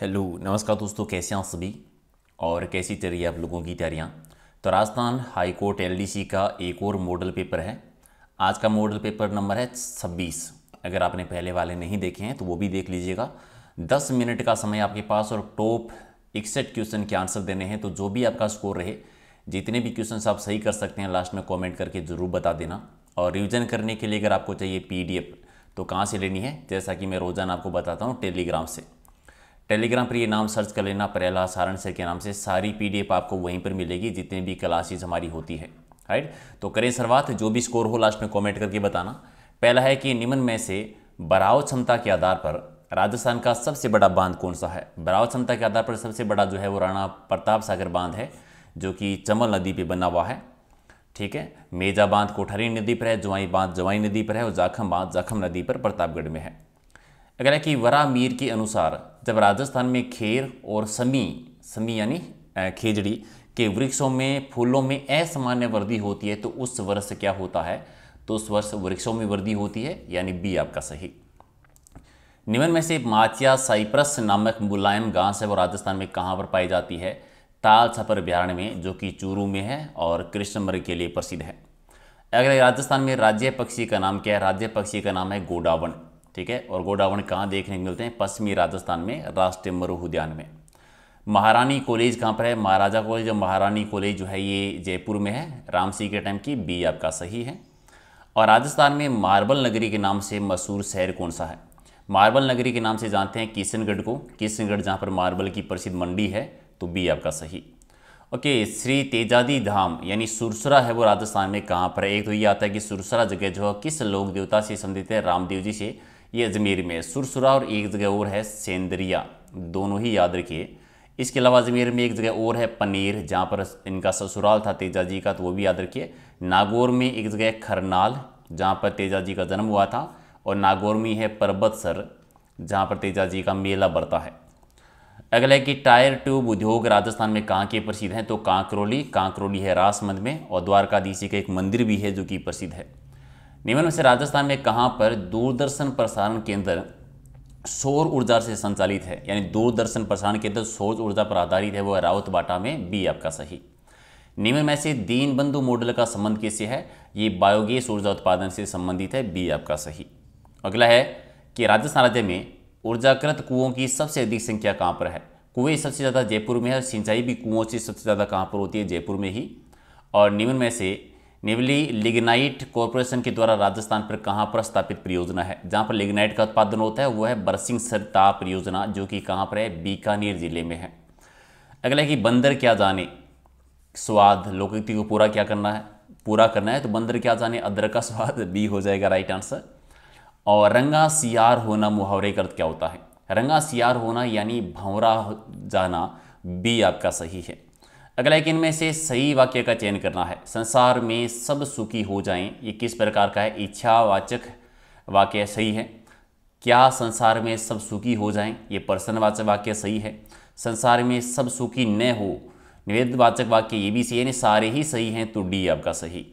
hello नमस्कार दोस्तों कैसे हैं सभी और कैसी चल रही है आप लोगों की तैयारियाँ तो राजस्थान हाईकोर्ट एलडीसी का एक और मॉडल पेपर है आज का मॉडल पेपर नंबर है छब्बीस अगर आपने पहले वाले नहीं देखे हैं तो वो भी देख लीजिएगा दस मिनट का समय आपके पास और टॉप इकसठ क्वेश्चन के आंसर देने हैं तो जो भी आपका स्कोर रहे जितने भी क्वेश्चन आप सही कर सकते हैं लास्ट में कॉमेंट करके ज़रूर बता देना और रिविज़न करने के लिए अगर आपको चाहिए पी तो कहाँ से लेनी है जैसा कि मैं रोज़ाना आपको बताता हूँ टेलीग्राम से टेलीग्राम पर ये नाम सर्च कर लेना परेला सारण सर के नाम से सारी पीडीएफ आपको वहीं पर मिलेगी जितनी भी क्लासेज हमारी होती है राइट तो करें सर्वात जो भी स्कोर हो लास्ट में कॉमेंट करके बताना पहला है कि निम्न में से बराव क्षमता के आधार पर राजस्थान का सबसे बड़ा बांध कौन सा है बराव क्षमता के आधार पर सबसे बड़ा जो है वो राणा प्रताप सागर बांध है जो कि चमल नदी पे बना हुआ है ठीक है मेजा बांध कोठारी नदी पर है जवाई बांध जवाई नदी पर है और जाखम बांध जाखम नदी पर प्रतापगढ़ में है अगर है कि वरा मीर के अनुसार जब राजस्थान में खेर और समी समी यानी खेजड़ी के वृक्षों में फूलों में असामान्य वृद्धि होती है तो उस वर्ष क्या होता है तो उस वर्ष वृक्षों में वृद्धि होती है यानी बी आपका सही निम्न में से माचिया साइप्रस नामक मुलायम घास है वो राजस्थान में कहाँ पर पाई जाती है ताल छपर बिहारण में जो कि चूरू में है और कृष्णमर्ग के लिए प्रसिद्ध है अगले राजस्थान में राज्य पक्षी का नाम क्या है राज्य पक्षी का नाम है गोडावन ठीक है और गोडावण कहाँ देखने को मिलते हैं पश्चिमी राजस्थान में राष्ट्रीय मरुह उद्यान में महारानी कॉलेज कहाँ पर है महाराजा कॉलेज और महारानी कॉलेज जो है ये जयपुर में है रामसी के टाइम की बी आपका सही है और राजस्थान में मार्बल नगरी के नाम से मशहूर शहर कौन सा है मार्बल नगरी के नाम से जानते हैं किशनगढ़ को किशनगढ़ जहाँ पर मार्बल की प्रसिद्ध मंडी है तो बी आपका सही ओके श्री तेजादी धाम यानी सुरसरा है वो राजस्थान में कहाँ पर है एक तो ये आता है कि सुरसरा जगह जो है किस लोक देवता से संबंधित है रामदेव जी से ये अजमेर में सुरसुरा और एक जगह और है सेंद्रिया दोनों ही याद रखिए इसके अलावा अजमेर में एक जगह और है पनीर जहाँ पर इनका ससुराल था तेजा जी का तो वो भी याद रखिए नागौर में एक जगह है खरनाल जहाँ पर तेजा जी का जन्म हुआ था और नागौर में है सर जहाँ पर तेजा जी का मेला बढ़ता है अगला है कि टायर ट्यूब उद्योग राजस्थान में कहाँ के प्रसिद्ध हैं तो कांकरोली कांकरोली है रासमंद में और द्वारकाधीशी का एक मंदिर भी है जो कि प्रसिद्ध है निम्न में से राजस्थान में कहाँ पर दूरदर्शन प्रसारण केंद्र सौर ऊर्जा से संचालित है यानी दूरदर्शन प्रसारण केंद्र सौर ऊर्जा पर आधारित है वो है रावत बाटा में बी आपका सही निम्न में से दीनबंधु मॉडल का संबंध किससे है ये बायोगैस ऊर्जा उत्पादन से संबंधित है बी आपका सही अगला है कि राजस्थान राज्य में ऊर्जाकृत कुओं की सबसे अधिक संख्या कहाँ पर है कुएं सबसे ज़्यादा जयपुर में है सिंचाई भी कुओं से सबसे ज़्यादा कहाँ पर होती है जयपुर में ही और निम्न में से निवली लिग्नाइट कॉरपोरेशन के द्वारा राजस्थान पर कहाँ पर स्थापित परियोजना है जहाँ पर लिग्नाइट का उत्पादन होता है वो है बरसिंग सर ताप परियोजना जो कि कहाँ पर है बीकानेर जिले में है अगला है कि बंदर क्या जाने स्वाद लोकोक्ति को पूरा क्या करना है पूरा करना है तो बंदर क्या जाने अदरक का स्वाद बी हो जाएगा राइट आंसर और रंगा सियार होना मुहावरे का क्या होता है रंगा सियार होना यानी भंवरा जाना बी आपका सही है अगला एक इनमें से सही वाक्य का चयन करना है संसार में सब सुखी हो जाएं ये किस प्रकार का है इच्छावाचक वाक्य सही है क्या संसार में सब सुखी हो जाएं ये प्रसन्नवाचक वाक्य सही है संसार में सब सुखी न हो निवेदवाचक वाक्य ये भी सही यानी सारे ही सही हैं तो डी आपका सही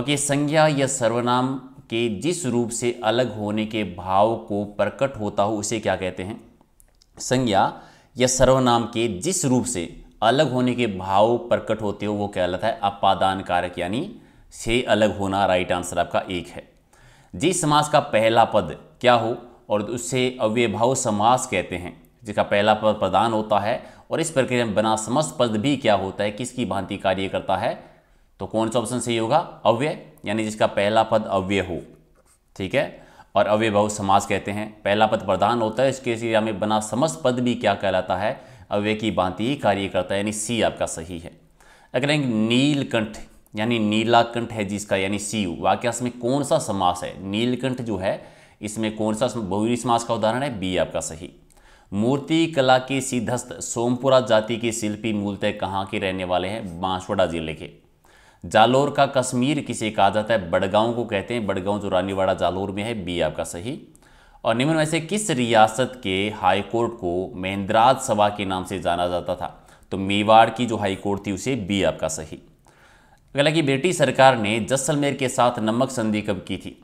ओके संज्ञा या सर्वनाम के जिस रूप से अलग होने के भाव को प्रकट होता हो उसे क्या कहते हैं संज्ञा या सर्वनाम के जिस रूप से अलग होने के भाव प्रकट होते हो वो कहलाता है अपादान कारक यानी से अलग होना राइट आंसर आपका एक है जिस समास का पहला पद क्या हो और उससे अव्यभाव समास कहते हैं जिसका पहला पद प्रदान होता है और इस प्रक्रिया में बना समस्त पद भी क्या होता है किसकी भांति कार्य करता है तो कौन सा ऑप्शन सही होगा अव्यय यानी जिसका पहला पद अव्यय हो ठीक है और अव्यभाव समास कहते हैं पहला पद प्रधान होता है इसके सिया में बना समस्त पद भी क्या कहलाता है अव्य की भांति कार्य करता है यानी सी आपका सही है अगर एक नीलकंठ यानी नीलाकंठ है जिसका यानी सी वाक्यांश में कौन सा समास है नीलकंठ जो है इसमें कौन सा बहुरी समास का उदाहरण है बी आपका सही मूर्ति कला के सिद्धस्त सोमपुरा जाति के शिल्पी मूलतः कहाँ के रहने वाले हैं बांसवाड़ा जिले के जालोर का कश्मीर किसे कहा जाता है बड़गांव को कहते हैं बड़गांव जो रानीवाड़ा जालोर में है बी आपका सही और निम्न में से किस रियासत के हाईकोर्ट को महेंद्राज सभा के नाम से जाना जाता था तो मेवाड़ की जो हाईकोर्ट थी उसे बी आपका सही अगला कि ब्रिटिश सरकार ने जसलमेर के साथ नमक संधि कब की थी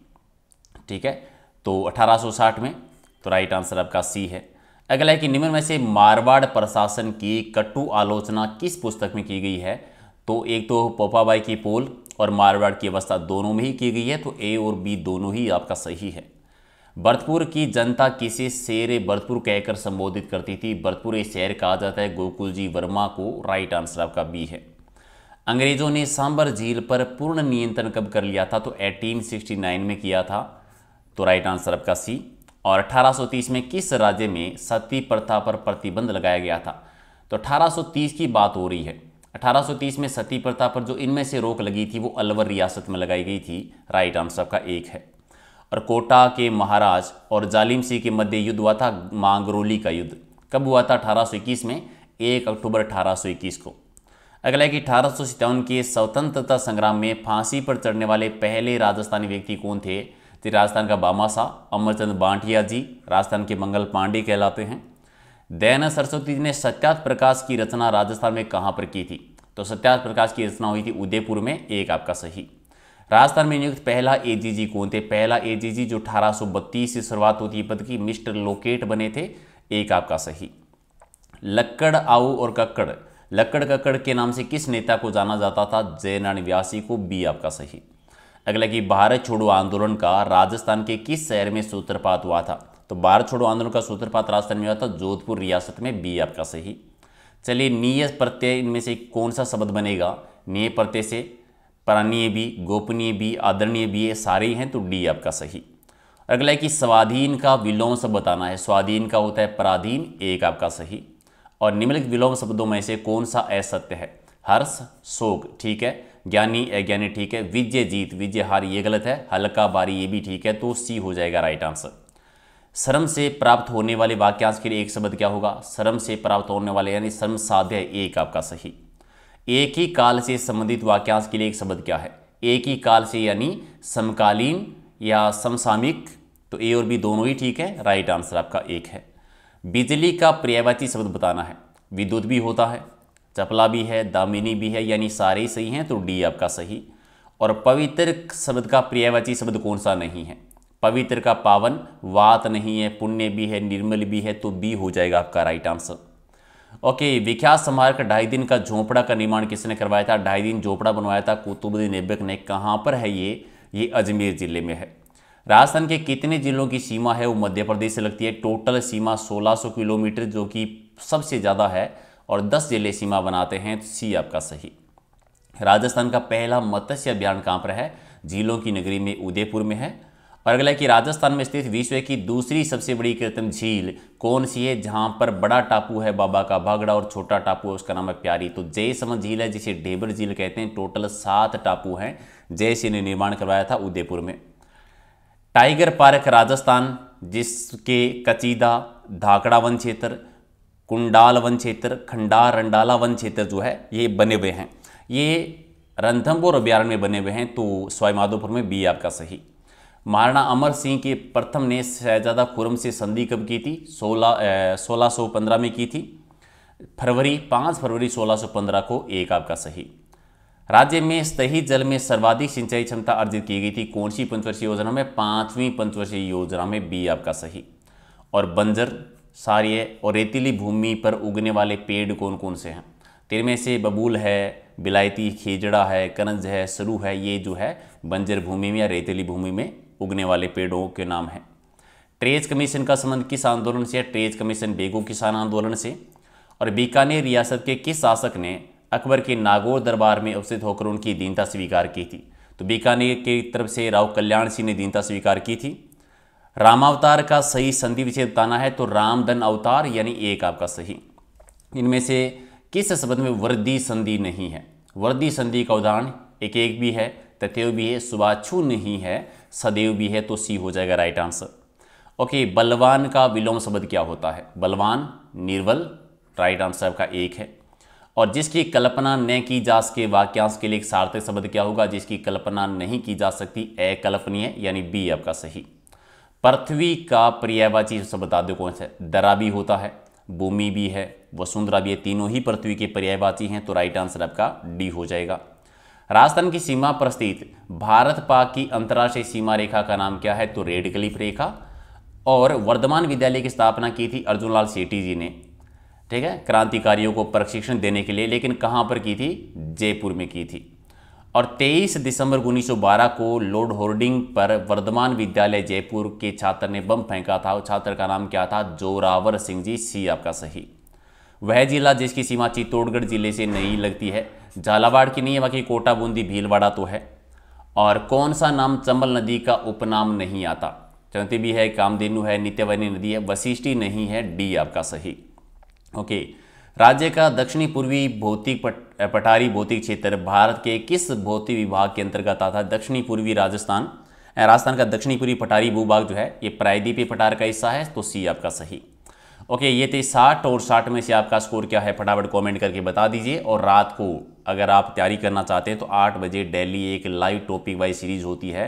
ठीक है तो 1860 में तो राइट आंसर आपका सी है अगला है कि निम्न में से मारवाड़ प्रशासन की कट्टू आलोचना किस पुस्तक में की गई है तो एक तो पोपाबाई की पोल और मारवाड़ की अवस्था दोनों में ही की गई है तो ए और बी दोनों ही आपका सही है भरतपुर की जनता किसे शेर भरतपुर कहकर संबोधित करती थी भरतपुर एक शहर कहा जाता है गोकुल जी वर्मा को राइट आंसर आपका बी है अंग्रेजों ने सांबर झील पर पूर्ण नियंत्रण कब कर लिया था तो 1869 में किया था तो राइट आंसर आपका सी और 1830 में किस राज्य में सती प्रथा पर प्रतिबंध लगाया गया था तो 1830 की बात हो रही है 1830 में सती प्रथा पर जो इनमें से रोक लगी थी वो अलवर रियासत में लगाई गई थी राइट आंसर आपका एक है और कोटा के महाराज और जालिम सिंह के मध्य युद्ध हुआ था मांगरोली का युद्ध कब हुआ था 1821 में 1 अक्टूबर 1821 को अगला है कि अठारह के स्वतंत्रता संग्राम में फांसी पर चढ़ने वाले पहले राजस्थानी व्यक्ति कौन थे तो राजस्थान का बामासा अमरचंद बांटिया जी राजस्थान के मंगल पांडे कहलाते हैं दयानंद सरस्वती जी ने सत्यात प्रकाश की रचना राजस्थान में कहाँ पर की थी तो सत्यात प्रकाश की रचना हुई थी उदयपुर में एक आपका सही राजस्थान में नियुक्त पहला एजीजी कौन थे पहला एजीजी जो 1832 से शुरुआत होती है पद की मिस्टर लोकेट बने थे एक आपका सही लक्कड़ आऊ और कक्कड़ लक्कड़ कक्कड़ के नाम से किस नेता को जाना जाता था जयनारायण व्यासी को बी आपका सही अगला कि भारत छोड़ो आंदोलन का राजस्थान के किस शहर में सूत्रपात हुआ था तो भारत छोड़ो आंदोलन का सूत्रपात राजस्थान में हुआ था जोधपुर रियासत में बी आपका सही चलिए नियत प्रत्यय इनमें से कौन सा शब्द बनेगा निय प्रत्यय से प्राणीय भी गोपनीय भी आदरणीय भी ये सारे ही हैं तो डी आपका सही अगला है कि स्वाधीन का विलोम शब्द बताना है स्वाधीन का होता है पराधीन एक आपका सही और निम्नलिखित विलोम शब्दों में से कौन सा असत्य है हर्ष शोक ठीक है ज्ञानी अज्ञानी ठीक है विजय जीत विजय हार ये गलत है हल्का बारी ये भी ठीक है तो सी हो जाएगा राइट आंसर श्रम से प्राप्त होने वाले वाक्यांश के लिए एक शब्द क्या होगा श्रम से प्राप्त होने वाले यानी श्रम साध्य एक आपका सही एक ही काल से संबंधित वाक्यांश के लिए एक शब्द क्या है एक ही काल से यानी समकालीन या समसामिक तो ए और बी दोनों ही ठीक है राइट आंसर आपका एक है बिजली का पर्यायवाची शब्द बताना है विद्युत भी होता है चपला भी है दामिनी भी है यानी सारे ही सही हैं तो डी आपका सही और पवित्र शब्द का पर्यायवाची शब्द कौन सा नहीं है पवित्र का पावन वात नहीं है पुण्य भी है निर्मल भी है तो बी हो जाएगा आपका राइट आंसर ओके विख्यात स्मारक ढाई दिन का झोपड़ा का निर्माण किसने करवाया था ढाई दिन झोपड़ा बनवाया था कुतुबुद्दीन ऐबक ने कहाँ पर है ये ये अजमेर जिले में है राजस्थान के कितने जिलों की सीमा है वो मध्य प्रदेश से लगती है टोटल सीमा 1600 किलोमीटर जो कि सबसे ज़्यादा है और 10 जिले सीमा बनाते हैं तो सी आपका सही राजस्थान का पहला मत्स्य अभियान कहाँ पर है झीलों की नगरी में उदयपुर में है और अगला कि राजस्थान में स्थित विश्व की दूसरी सबसे बड़ी कृत्रिम झील कौन सी है जहां पर बड़ा टापू है बाबा का भागड़ा और छोटा टापू है उसका नाम है प्यारी तो जय समझ झील है जिसे ढेबर झील कहते हैं टोटल सात टापू हैं जय सिंह ने निर्माण करवाया था उदयपुर में टाइगर पार्क राजस्थान जिसके कचीदा धाकड़ा वन क्षेत्र कुंडाल वन क्षेत्र खंडार रंडाला वन क्षेत्र जो है ये बने हुए हैं ये रंथमपुर अभ्यारण्य में बने हुए हैं तो स्वाईमाधोपुर में बी आपका सही महाराणा अमर सिंह के प्रथम ने शहजादा खुरम से संधि कब की थी सोलह सोलह सौ पंद्रह में की थी फरवरी पाँच फरवरी सोलह सौ पंद्रह को एक आपका सही राज्य में सही जल में सर्वाधिक सिंचाई क्षमता अर्जित की गई थी कौन सी पंचवर्षीय योजना में पांचवी पंचवर्षीय योजना में बी आपका सही और बंजर सारिय और रेतीली भूमि पर उगने वाले पेड़ कौन कौन से हैं तेरे में से बबूल है बिलायती खेजड़ा है करंज है सरू है ये जो है बंजर भूमि में या रेतीली भूमि में उगने वाले पेड़ों के नाम हैं ट्रेज कमीशन का संबंध किस आंदोलन से है ट्रेज कमीशन बेगू किसान आंदोलन से और बीकानेर रियासत के किस शासक ने अकबर के नागौर दरबार में अवस्थित होकर उनकी दीनता स्वीकार की थी तो बीकानेर की तरफ से राव कल्याण सिंह ने दीनता स्वीकार की थी रामावतार का सही संधि विषय बताना है तो रामधन अवतार यानी एक आपका सही इनमें से किस संबंध में वर्दी संधि नहीं है वर्दी संधि का उदाहरण एक एक भी है तथ्य भी है सुबाछू नहीं है सदैव भी है तो सी हो जाएगा राइट आंसर ओके बलवान का विलोम शब्द क्या होता है बलवान निर्बल राइट आंसर आपका एक है और जिसकी कल्पना न की जा सके वाक्यांश के लिए एक सार्थक शब्द क्या होगा जिसकी कल्पना नहीं की जा सकती अकल्पनीय यानी बी आपका सही पृथ्वी का पर्यायवाची शब्द बता दो कौन सा दरा भी होता है भूमि भी है वसुंधरा भी है तीनों ही पृथ्वी के पर्यायवाची हैं तो राइट आंसर आपका डी हो जाएगा राजस्थान की सीमा पर स्थित भारत पाक की अंतर्राष्ट्रीय सीमा रेखा का नाम क्या है तो रेड क्लिफ रेखा और वर्धमान विद्यालय की स्थापना की थी अर्जुन लाल सेठी जी ने ठीक है क्रांतिकारियों को प्रशिक्षण देने के लिए लेकिन कहाँ पर की थी जयपुर में की थी और 23 दिसंबर 1912 को लोड होर्डिंग पर वर्धमान विद्यालय जयपुर के छात्र ने बम फेंका था और छात्र का नाम क्या था जोरावर सिंह जी सी आपका सही वह जिला जिसकी सीमा चित्तौड़गढ़ जिले से नहीं लगती है झालावाड़ की नहीं है बाकी कोटा बूंदी भीलवाड़ा तो है और कौन सा नाम चंबल नदी का उपनाम नहीं आता चौंती भी है कामधेनु है नित्यवनी नदी है वशिष्ठी नहीं है डी आपका सही ओके राज्य का दक्षिणी पूर्वी भौतिक पट पटारी भौतिक क्षेत्र भारत के किस भौतिक विभाग के अंतर्गत आता है दक्षिणी पूर्वी राजस्थान राजस्थान का दक्षिणी पूर्वी पटारी भूभाग जो है ये प्रायद्वीपीय पठार का हिस्सा है तो सी आपका सही ओके ये थे साठ और साठ में से आपका स्कोर क्या है फटाफट कमेंट करके बता दीजिए और रात को अगर आप तैयारी करना चाहते हैं तो आठ बजे डेली एक लाइव टॉपिक वाइज सीरीज होती है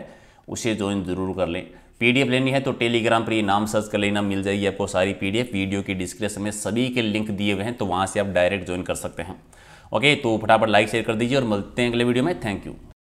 उसे ज्वाइन ज़रूर कर लें पीडीएफ लेनी है तो टेलीग्राम पर ये नाम सर्च कर लेना मिल जाएगी आपको सारी पीडीएफ वीडियो की डिस्क्रिप्शन में सभी के लिंक दिए हुए हैं तो वहाँ से आप डायरेक्ट ज्वाइन कर सकते हैं ओके तो फटाफट लाइक शेयर कर दीजिए और मिलते हैं अगले वीडियो में थैंक यू